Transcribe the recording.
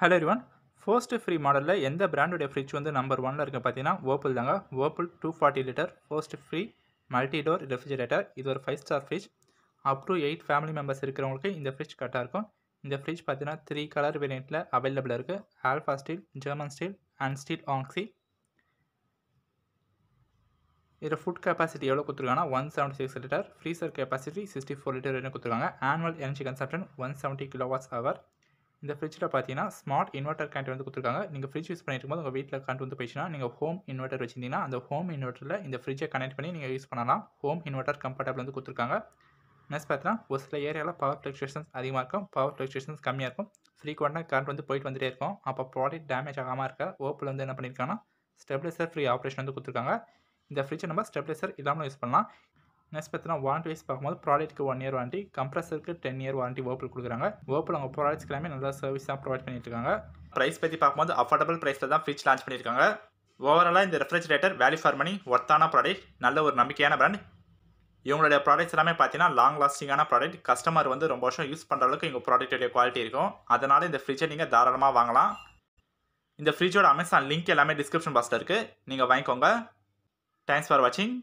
hello one first free மாடலில் எந்த பிராண்டுடைய fridge வந்து நம்பர் ஒனில் இருக்குது பார்த்தீங்கன்னா ஓப்பல் தாங்க ஓப்பல் two forty litre frost free multi door refrigerator இது ஒரு five star fridge up to eight family members இருக்கிறவங்களுக்கு இந்த ஃப்ரிட்ஜ் கரெக்டாக இருக்கும் இந்த ஃப்ரிட்ஜ் பார்த்தீங்கன்னா த்ரீ கலர் வேரியண்ட்டில் அவைலபிள் இருக்குது alpha steel German steel and steel ஆங்ஸி இதில் ஃபுட் கெப்பாசிட்டி எவ்வளோ கொடுத்துருக்காங்கன்னா one seventy six litre freezer capacity sixty four litre என்ன கொடுத்துருக்காங்க annual energy consumption one seventy kilowatts hour இந்த ஃப்ரிட்ஜில் பார்த்தீங்கன்னா ஸ்மார்ட் இன்வெர்டர் கரண்ட் வந்து கொடுத்துருக்காங்க நீங்கள் ஃப்ரிட்ஜ் யூஸ் பண்ணிட்டு இருக்கும்போது உங்கள் வீட்டில் கரண்ட் வந்து போயிடுச்சுன்னா நீங்கள் ஹோம் இன்வெர்டர் வச்சிருந்தீங்கன்னா அந்த ஹோம் இன்வெர்ட்டரில் இந்த ஃப்ரிட்ஜை கனெக்ட் பண்ணி நீங்கள் யூஸ் பண்ணலாம் ஹோம் இன்வெர்டர் கம்ஃபர்டபுள் வந்து கொடுத்துருக்காங்க நெக்ஸ்ட் பார்த்தீங்கன்னா ஒரு சில ஏரியாவில் பவர் ஃப்ளக்ஷுவேஷன்ஸ் அதிகமாக இருக்கும் பவர் ஃப்ளக்ஷுவேஷன்ஸ் கம்மியாக இருக்கும் ஃப்ரீக்வெண்ட்டாக கரண்ட் வந்து போயிட்டு வந்துட்டே இருக்கும் அப்போ ப்ராடக்ட் டேமேஜ் ஆகாமல் இருக்க ஓப்பில் வந்து என்ன பண்ணியிருக்காங்கன்னா ஸ்டெப்லைசர் ஃப்ரீ ஆப்ரேஷன் வந்து கொடுத்துருக்காங்க இந்த ஃப்ரிட்ஜை நம்ம ஸ்டெப்லைசர் இல்லாமல் யூஸ் பண்ணலாம் நெக்ஸ்ட் பார்த்தீங்கன்னா வாரண்டி வைஸ் பார்க்கும்போது ப்ராடக்ட்டுக்கு ஒன் இயர் வாரண்டி கம்ப்ரஸருக்கு டென் இயர் வாரண்டி வேர்ப்பில் கொடுக்குறாங்க வேர்ப்பில் அவங்க ப்ராடக்ட்ஸ் எல்லாமே நல்லா சர்வீஸ் தான் ப்ரொவைட் பண்ணியிருக்காங்க ப்ரைஸ் பற்றி பார்க்கும்போது அஃபோர்டபுள் ப்ரைஸில் தான் ஃப்ரிட்ஜ் லான்ச் பண்ணியிருக்காங்க ஓவராலாக இந்த ரெஃப்ரிஜரேட்டர் வேல்யூ ஃபார் மணி ஒர்த்தான ப்ராடக்ட் நல்ல ஒரு நம்பிக்கையான ப்ராண்ட் இவங்களுடைய ப்ராடக்ட்ஸ் எல்லாமே பார்த்தீங்கன்னா லாங் லாஸ்டிங்கான ப்ராடக்ட் கஸ்டமர் வந்து ரொம்ப வருஷம் யூஸ் பண்ணுற அளவுக்கு எங்கள் ப்ராடக்ட்டுடைய குவாலிட்டி இருக்கும் அதனால் இந்த ஃப்ரிட்ஜை நீங்கள் தாராளமாக வாங்கலாம் இந்த ஃப்ரிட்ஜோட அமேசான் லிங்க் எல்லாமே டிஸ்கிரிப்ஷன் பாக்ஸில் இருக்குது நீங்கள் வாங்கிக்கோங்க தேங்க்ஸ் ஃபார் வாட்சிங்